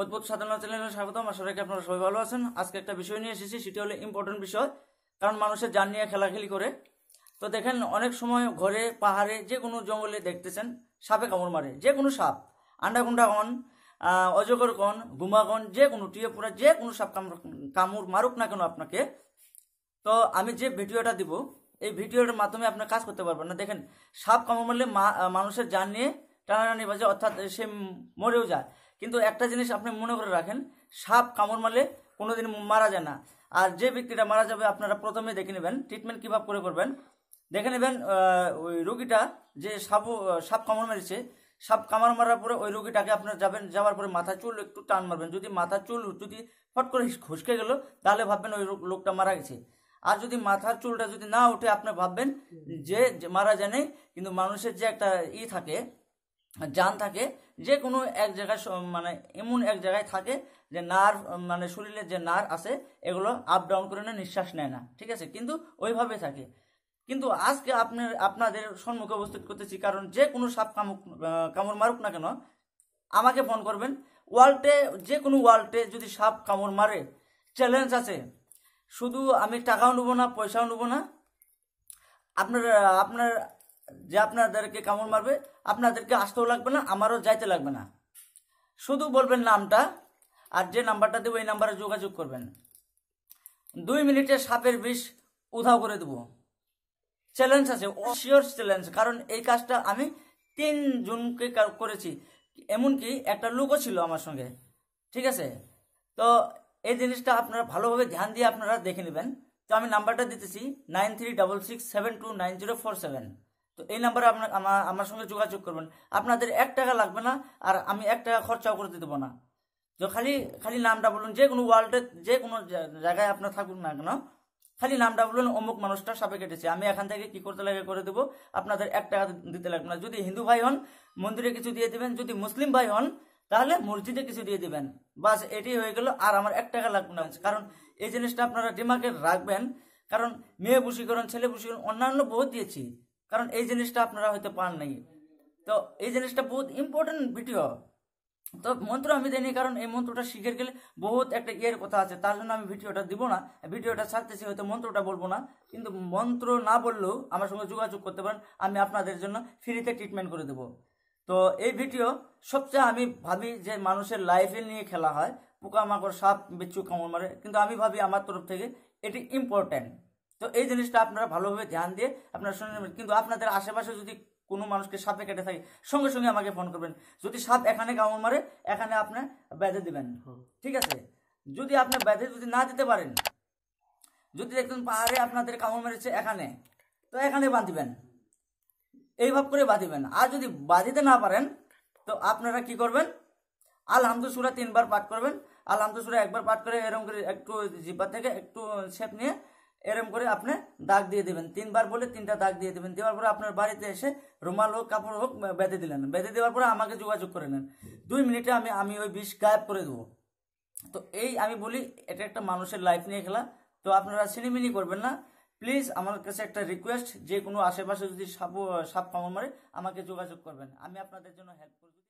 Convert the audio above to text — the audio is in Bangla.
অদ্ভুত সাধারণ চ্যানেলে স্বাগতম আশা রাখি আপনারা সবাই ভালো আছেন আজকে একটা বিষয় নিয়ে এসেছি সেটি হলো ইম্পর্টেন্ট বিষয় কারণ মানুষের যান নিয়ে খেলাখেলি করে তো দেখেন অনেক সময় ঘরে পাহাড়ে যে কোনো জঙ্গলে দেখতেছেন সাপে কামড় মারে যে কোনো সাপ আন্ডাকুন্ডা কন অজগর কন গুমা কন যে কোনো টিয়েপুরা যে কোনো সাপ কামড় কামড় মারুক না কেন আপনাকে তো আমি যে ভিডিওটা দিব এই ভিডিওটার মাধ্যমে আপনার কাজ করতে পারবেন না দেখেন সাপ কামড় মারলে মানুষের যান নিয়ে টানাটানি বাজে অর্থাৎ সে মরেও যায় কিন্তু একটা জিনিস আপনি মনে করে রাখেন সাপ কামড় মারলে কোনোদিন মারা যায় না আর যে ব্যক্তিটা মারা যাবে আপনারা প্রথমে দেখে নেবেন ট্রিটমেন্ট কীভাবে করে করবেন দেখে নেবেন ওই রুগীটা যে সাপ সাপ কামড় মেরেছে সাপ কামড় মারার পরে ওই রুগীটাকে আপনার যাবেন যাওয়ার পরে মাথা চুল একটু টান মারবেন যদি মাথা চুল যদি ফট করে খুসকে গেল তাহলে ভাববেন ওই লোকটা মারা গেছে আর যদি মাথার চুলটা যদি না ওঠে আপনি ভাববেন যে মারা জানে কিন্তু মানুষের যে একটা ই থাকে যান থাকে যে কোনো এক জায়গায় মানে এমন এক জায়গায় থাকে যে নার মানে শরীরের যে নার আছে এগুলো আপ ডাউন করে না নিঃশ্বাস নেয় না ঠিক আছে কিন্তু ওইভাবে থাকে কিন্তু আজকে আপনার আপনাদের সম্মুখে উপস্থিত করতেছি কারণ যে কোনো সাপ কামুক কামড় মারুক না কেন আমাকে ফোন করবেন ওয়ার্ল্ডে যে কোনো ওয়ার্ল্ডে যদি সাপ কামড় মারে চ্যালেঞ্জ আছে শুধু আমি টাকাও নেবো না পয়সাও নেবো না আপনার আপনার যে আপনাদেরকে কামড় মারবে আপনাদেরকে আসতেও লাগবে না আমারও যাইতে লাগবে না শুধু বলবেন নামটা আর যে নাম্বারটা দেবো এই নাম্বারে যোগাযোগ করবেন দুই মিনিটে সাপের বিষ উধাও করে দেবো চ্যালেঞ্জ আছে শিওর চ্যালেঞ্জ কারণ এই কাজটা আমি তিন জনকে করেছি এমনকি একটা লোকও ছিল আমার সঙ্গে ঠিক আছে তো এই জিনিসটা আপনারা ভালোভাবে ধ্যান দিয়ে আপনারা দেখে নেবেন তো আমি নাম্বারটা দিতেছি nine three double six seven two nine zero four seven তো এই নাম্বারে আপনার আমার সঙ্গে যোগাযোগ করবেন আপনাদের এক টাকা লাগবে না আর আমি এক টাকা খরচাও করে দিতে না তো খালি খালি নামটা বলুন যে কোনো ওয়ার্ল্ডে যে কোনো জায়গায় আপনার থাকুন না কেন খালি নামটা বলুন অমুক মানুষটা সাপে কেটেছে আমি এখান থেকে কি করতে লাগে করে দেবো আপনাদের এক টাকা দিতে লাগবে না যদি হিন্দু ভাই হন মন্দিরে কিছু দিয়ে দেবেন যদি মুসলিম ভাই হন তাহলে মসজিদে কিছু দিয়ে দেবেন বাস এটি হয়ে গেল আর আমার এক টাকা লাগবে না কারণ এই জিনিসটা আপনারা ডিমাকে রাখবেন কারণ মেয়ে বসীকরণ ছেলে বসীকরণ অন্যান্য বহুত দিয়েছি কারণ এই জিনিসটা আপনারা হয়তো পান নাই তো এই জিনিসটা বহুত ইম্পর্টেন্ট ভিডিও তো মন্ত্র আমি দেয়নি কারণ এই মন্ত্রটা শিখে গেলে বহুত একটা ইয়ের কথা আছে তার জন্য আমি ভিডিওটা দিব না ভিডিওটা ছাড়তেছি হয়তো মন্ত্রটা বলবো না কিন্তু মন্ত্র না বললেও আমার সঙ্গে যোগাযোগ করতে পারেন আমি আপনাদের জন্য ফ্রিতে ট্রিটমেন্ট করে দেবো তো এই ভিডিও সবচেয়ে আমি ভাবি যে মানুষের লাইফে নিয়ে খেলা হয় পোকামাকড় সাপ বিচ্ছু কামড় মারে কিন্তু আমি ভাবি আমার তরফ থেকে এটি ইম্পর্ট্যান্ট তো এই জিনিসটা আপনারা ভালোভাবে ধ্যান দিয়ে আপনারা শুনে নেবেন কিন্তু আপনাদের আশেপাশে যদি কোনো মানুষকে সাপে কেটে থাকে সঙ্গে সঙ্গে আমাকে ফোন করবেন যদি সাপ এখানে কামড় মারে এখানে আপনি বেঁধে দেবেন ঠিক আছে যদি আপনি বেঁধে যদি না দিতে পারেন যদি দেখুন পাহাড়ে আপনাদের কামড় মেরেছে এখানে তো এখানে বাঁধিবেন এইভাবে করে বাঁধিবেন আর যদি বাঁধিতে না পারেন তো আপনারা কি করবেন আলহামদুসুরা তিনবার পাঠ করবেন আলহামদুসুরা একবার পাঠ করে এরকম করে একটু জিব্বা থেকে একটু শেপ নিয়ে এরম করে আপনি দাগ দিয়ে দেবেন তিনবার বলে তিনটা দাগ দিয়ে দেবেন দেওয়ার পরে আপনার বাড়িতে এসে রুমাল হোক কাপড় হোক বেঁধে দিলেন বেঁধে দেওয়ার পরে আমাকে যোগাযোগ করে নেন দুই মিনিটে আমি আমি ওই বিষ গায়েব করে দেবো তো এই আমি বলি এটা একটা মানুষের লাইফ নিয়ে খেলা তো আপনারা সিনেমিনি করবেন না প্লিজ আমার কাছে একটা রিকোয়েস্ট যে কোনো আশেপাশে যদি সাপ সাপ কামড় মারে আমাকে যোগাযোগ করবেন আমি আপনাদের জন্য হেল্প করব